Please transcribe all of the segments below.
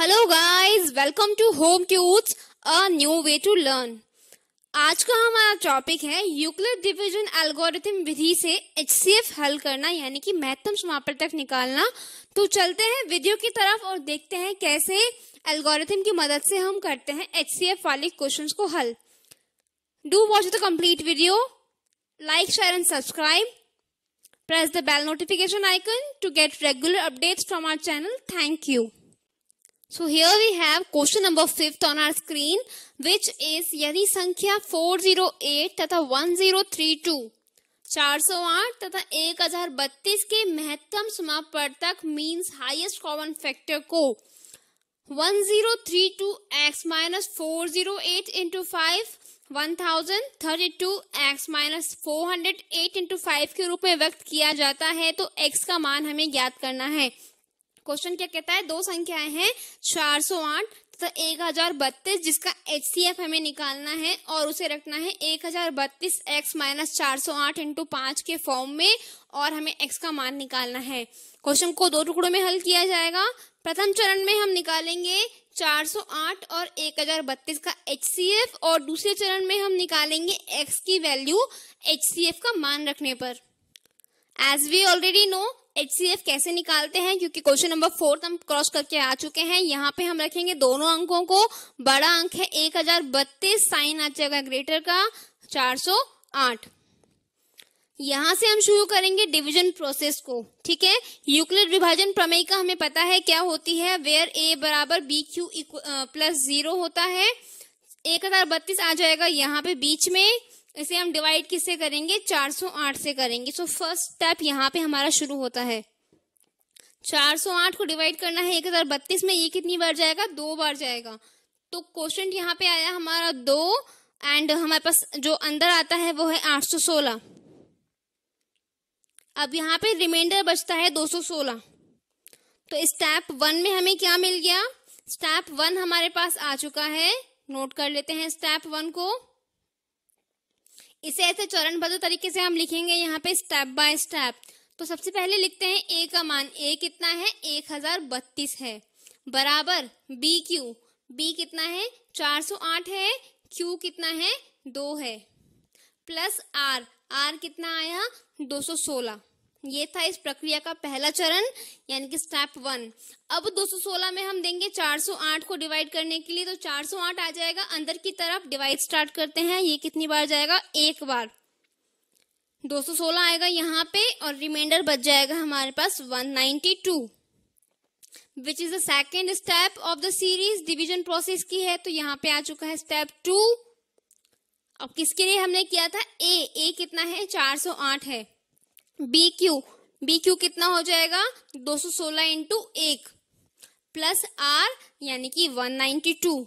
hello guys welcome to home tuts a new way to learn आज का हमारा topic है यूक्लिड डिवीजन एल्गोरिथम विधि से एचसीएफ हल करना यानी कि महत्तम समापर तक निकालना तो चलते हैं वीडियो की तरफ और देखते हैं कैसे एल्गोरिथम की मदद से हम करते हैं एचसीएफ वाले क्वेश्चंस को हल do watch the complete video like share and subscribe press the bell notification icon to get regular updates from our channel thank you so here we have question number fifth on our screen which is यदि संख्या 408 तथा 1032 408 तथा 1032 के महत्तम समापवर्तक means highest common factor को 1032x minus 408 into five 1032x minus 408 into five के रूप में व्यक्त किया जाता है तो x का मान हमें ज्ञात करना है क्वेश्चन क्या कहता है दो संख्याएं हैं 408 तथा तो एक हजार बत्तीस जिसका एच हमें निकालना है और उसे रखना है एक हजार बत्तीस एक्स माइनस चार सौ आठ इंटू पांच के फॉर्म में और हमें एक्स का मान निकालना है क्वेश्चन को दो टुकड़ों में हल किया जाएगा प्रथम चरण में हम निकालेंगे 408 और बत्तीस का एच और दूसरे चरण में हम निकालेंगे x की वैल्यू एच का मान रखने पर as we already know H कैसे निकालते हैं क्योंकि क्वेश्चन नंबर फोर्थ तो हम क्रॉस करके आ चुके हैं यहाँ पे हम रखेंगे दोनों अंकों को बड़ा अंक है एक हजार बत्तीस साइन आ जाएगा ग्रेटर का चार सौ आठ यहां से हम शुरू करेंगे डिवीजन प्रोसेस को ठीक है यूक्लिड विभाजन प्रमेय का हमें पता है क्या होती है वेयर ए बराबर बी क्यू प्लस जीरो होता है एक हजार बत्तीस आ जाएगा यहाँ पे बीच में इसे हम डिवाइड किससे करेंगे 408 से करेंगे सो फर्स्ट स्टेप यहाँ पे हमारा शुरू होता है 408 को डिवाइड करना है एक में ये कितनी बार जाएगा दो बार जाएगा तो क्वेश्चन यहाँ पे आया हमारा दो एंड हमारे पास जो अंदर आता है वो है 816 अब यहाँ पे रिमाइंडर बचता है 216 तो स्टेप वन में हमें क्या मिल गया स्टेप वन हमारे पास आ चुका है नोट कर लेते हैं स्टेप वन को इसे ऐसे चरणबद्ध तरीके से हम लिखेंगे यहाँ पे स्टेप बाय स्टेप तो सबसे पहले लिखते हैं ए का मान ए कितना है एक हजार बत्तीस है बराबर बी क्यू बी कितना है चार सौ आठ है क्यू कितना है दो है प्लस आर आर कितना आया दो सौ सोलह ये था इस प्रक्रिया का पहला चरण यानी कि स्टेप वन अब 216 में हम देंगे 408 को डिवाइड करने के लिए तो 408 आ जाएगा अंदर की तरफ डिवाइड स्टार्ट करते हैं ये कितनी बार जाएगा एक बार 216 आएगा यहाँ पे और रिमाइंडर बच जाएगा हमारे पास 192 which is the second step of the series division process की है तो यहाँ पे आ चुका है स्टेप टू अब किसके लिए हमने किया था ए ए कितना है 408 है बी क्यू बी क्यू कितना हो जाएगा 216 सौ सोलह इंटू एक प्लस आर यानी कि 192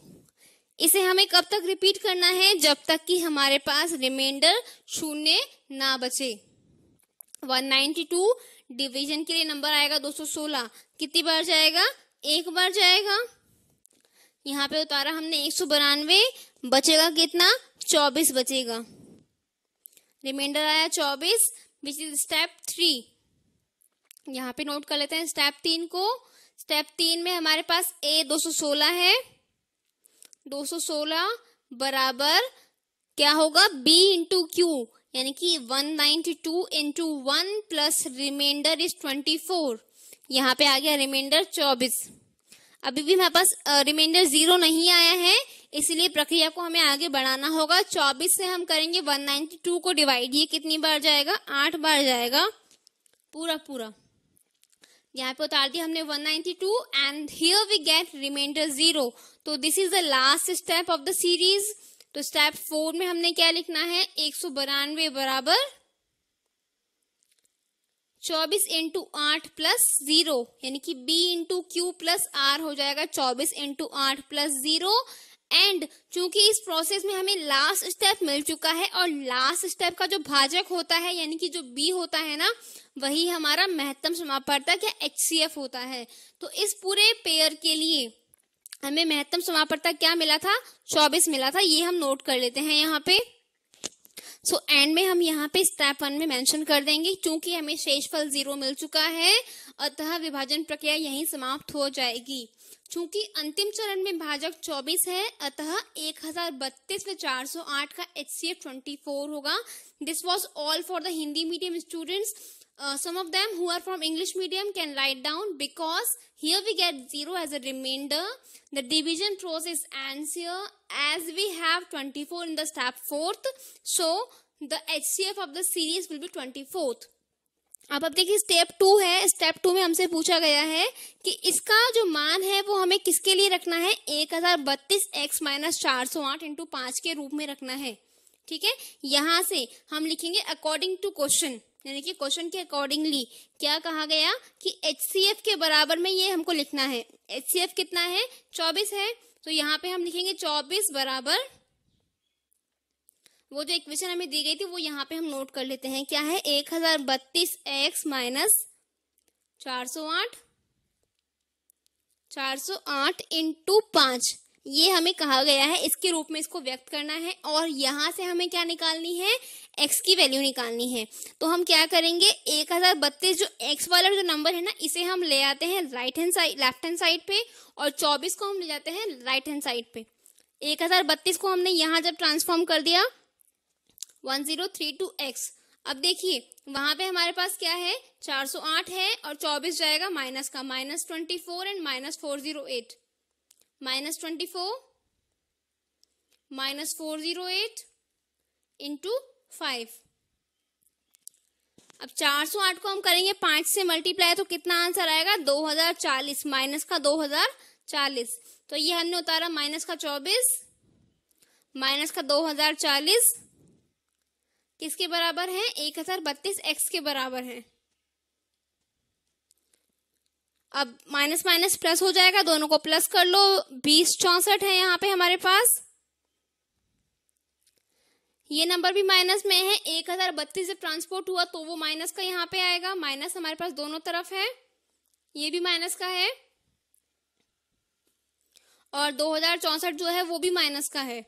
इसे हमें कब तक रिपीट करना है जब तक कि हमारे पास रिमाइंडर शून्य ना बचे 192 डिवीजन के लिए नंबर आएगा 216 कितनी बार जाएगा एक बार जाएगा यहाँ पे उतारा हमने एक सौ बरानवे बचेगा कितना 24 बचेगा रिमाइंडर आया 24 विच इज स्टेप थ्री यहाँ पे नोट कर लेते हैं स्टेप तीन को स्टेप तीन में हमारे पास ए 216 है 216 बराबर क्या होगा बी इंटू क्यू यानी कि 192 ninety two into one plus reminder is four यहाँ पे आ गया रिमाइंडर 24 अभी भी हमारे पास रिमाइंडर जीरो नहीं आया है इसलिए प्रक्रिया को हमें आगे बढ़ाना होगा 24 से हम करेंगे 192 को डिवाइड ये कितनी बार जाएगा आठ बार जाएगा पूरा पूरा यहाँ पे उतार दिया हमने 192 and here we get reminder zero तो this is the last step of the series तो स्टेप फोर में हमने क्या लिखना है एक सौ बरानवे बराबर चौबीस इंटू आठ प्लस जीरो यानी कि B into Q plus R हो जाएगा चौबीस इंटू आठ प्लस जीरो एंड चूंकि इस प्रोसेस में हमें लास्ट स्टेप मिल चुका है और लास्ट स्टेप का जो भाजक होता है यानी कि जो बी होता है ना वही हमारा महत्तम समापर्तक या एच होता है तो इस पूरे पेयर के लिए हमें महत्तम समापर्तक क्या मिला था 24 मिला था ये हम नोट कर लेते हैं यहाँ पे सो so, एंड में हम यहाँ पे स्टेप वन में मेंशन कर देंगे क्योंकि हमें शेषफल जीरो मिल चुका है अतः विभाजन प्रक्रिया यहीं समाप्त हो जाएगी चूंकि अंतिम चरण में भाजक 24 है अतः एक हजार बत्तीस में चार सौ आठ का H C F twenty four होगा this was all for the Hindi medium students some of them who are from English medium can write down because here we get zero as a reminder the division is ends here as we have twenty four in the step fourth so the H C F of the series will be twenty fourth अब अब देखिए step two है step to में हमसे पूछा गया है कि इसका जो मान है वो हमें किसके लिए रखना है एक हजार बत्तीस एक्स माइनस चार सौ आठ इंटू पांच के रूप में रखना है ठीक है यहां से हम लिखेंगे अकॉर्डिंग टू क्वेश्चन यानी कि क्वेश्चन के अकॉर्डिंगली क्या कहा गया कि एच के बराबर में ये हमको लिखना है एच कितना है चौबीस है तो यहाँ पे हम लिखेंगे चौबीस बराबर वो जो इक्वेशन हमें दी गई थी वो यहाँ पे हम नोट कर लेते हैं क्या है एक हजार बत्तीस एक्स माइनस चार सौ आठ चार सौ आठ इंटू पांच ये हमें कहा गया है इसके रूप में इसको व्यक्त करना है और यहाँ से हमें क्या निकालनी है x की वैल्यू निकालनी है तो हम क्या करेंगे एक हजार बत्तीस जो x वाला जो नंबर है ना इसे हम ले आते हैं right hand side left hand side पे और चौबीस को हम ले जाते हैं राइट हैंड साइड पे एक हजार बत्तीस को हमने यहाँ जब ट्रांसफॉर्म कर दिया one zero three two x अब देखिए वहां पे हमारे पास क्या है चार सौ आठ है और चौबीस जाएगा माइनस का minus twenty four and minus four zero eight minus twenty four minus four zero eight into five अब 408 को हम करेंगे पांच से मल्टीप्लाई तो कितना आंसर आएगा 2040 माइनस का 2040 तो ये हमने उतारा माइनस का 24 माइनस का 2040 किसके बराबर है एक हजार बत्तीस एक्स के बराबर है अब माइनस माइनस प्लस हो जाएगा दोनों को प्लस कर लो बीस चौसठ है यहाँ पे हमारे पास ये नंबर भी माइनस में है एक हजार बत्तीस जब ट्रांसपोर्ट हुआ तो वो माइनस का यहाँ पे आएगा माइनस हमारे पास दोनों तरफ है ये भी माइनस का है और दो हजार चौसठ जो है वो भी माइनस का है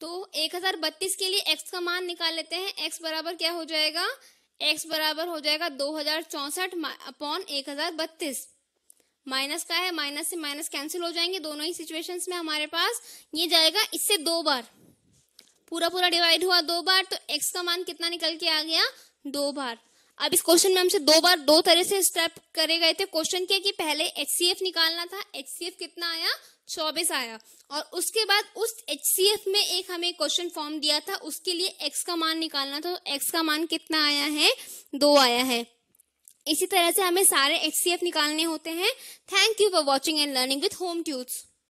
तो एक हजार बत्तीस के लिए एक्स का मान निकाल लेते हैं एक्स बराबर क्या हो जाएगा एक्स बराबर हो जाएगा दो हजार चौसठ अपॉन एक हजार बत्तीस माइनस का है माइनस से माइनस कैंसिल हो जाएंगे दोनों ही सिचुएशंस में हमारे पास ये जाएगा इससे दो बार पूरा पूरा डिवाइड हुआ दो बार तो एक्स का मान कितना निकल के आ गया दो बार अब इस क्वेश्चन में हमसे दो बार दो तरह से स्टेप करे गए थे क्वेश्चन क्या कि पहले एच निकालना था एच कितना आया चौबीस आया और उसके बाद उस एच में एक हमें क्वेश्चन फॉर्म दिया था उसके लिए एक्स का मान निकालना था तो एक्स का मान कितना आया है दो आया है इसी तरह से हमें सारे एच निकालने होते हैं thank you for watching and learning with Home tuts